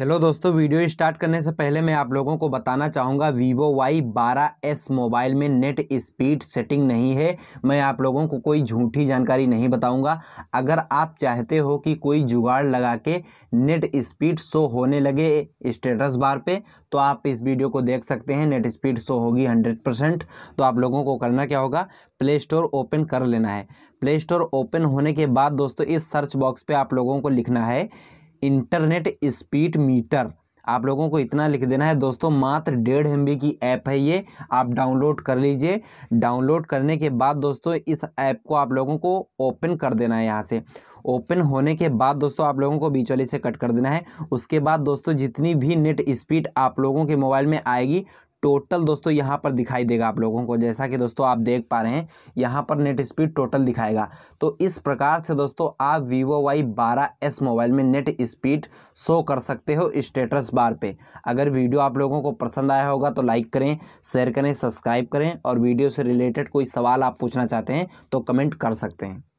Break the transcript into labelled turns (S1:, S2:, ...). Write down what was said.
S1: hello दोस्तों video start करने से पहले मैं आप लोगों को बताना चाहूँगा वीवो वाई बारह एस मोबाइल में नेट स्पीड सेटिंग नहीं है मैं आप लोगों को कोई झूठी जानकारी नहीं बताऊँगा अगर आप चाहते हो कि कोई जुगाड़ लगा के नेट स्पीड शो होने लगे स्टेटस बार पे तो आप इस वीडियो को देख सकते हैं नेट स्पीड शो होगी हंड्रेड परसेंट तो आप लोगों को करना क्या होगा प्ले स्टोर ओपन कर लेना है प्ले स्टोर ओपन होने के बाद दोस्तों इस सर्च बॉक्स पर आप लोगों को लिखना है इंटरनेट स्पीड मीटर आप लोगों को इतना लिख देना है दोस्तों मात्र डेढ़ एम की ऐप है ये आप डाउनलोड कर लीजिए डाउनलोड करने के बाद दोस्तों इस ऐप को आप लोगों को ओपन कर देना है यहाँ से ओपन होने के बाद दोस्तों आप लोगों को बीच वाली से कट कर देना है उसके बाद दोस्तों जितनी भी नेट स्पीड आप लोगों के मोबाइल में आएगी टोटल दोस्तों यहाँ पर दिखाई देगा आप लोगों को जैसा कि दोस्तों आप देख पा रहे हैं यहाँ पर नेट स्पीड टोटल दिखाएगा तो इस प्रकार से दोस्तों आप वीवो वाई बारह एस मोबाइल में नेट स्पीड शो कर सकते हो स्टेटस बार पे अगर वीडियो आप लोगों को पसंद आया होगा तो लाइक करें शेयर करें सब्सक्राइब करें और वीडियो से रिलेटेड कोई सवाल आप पूछना चाहते हैं तो कमेंट कर सकते हैं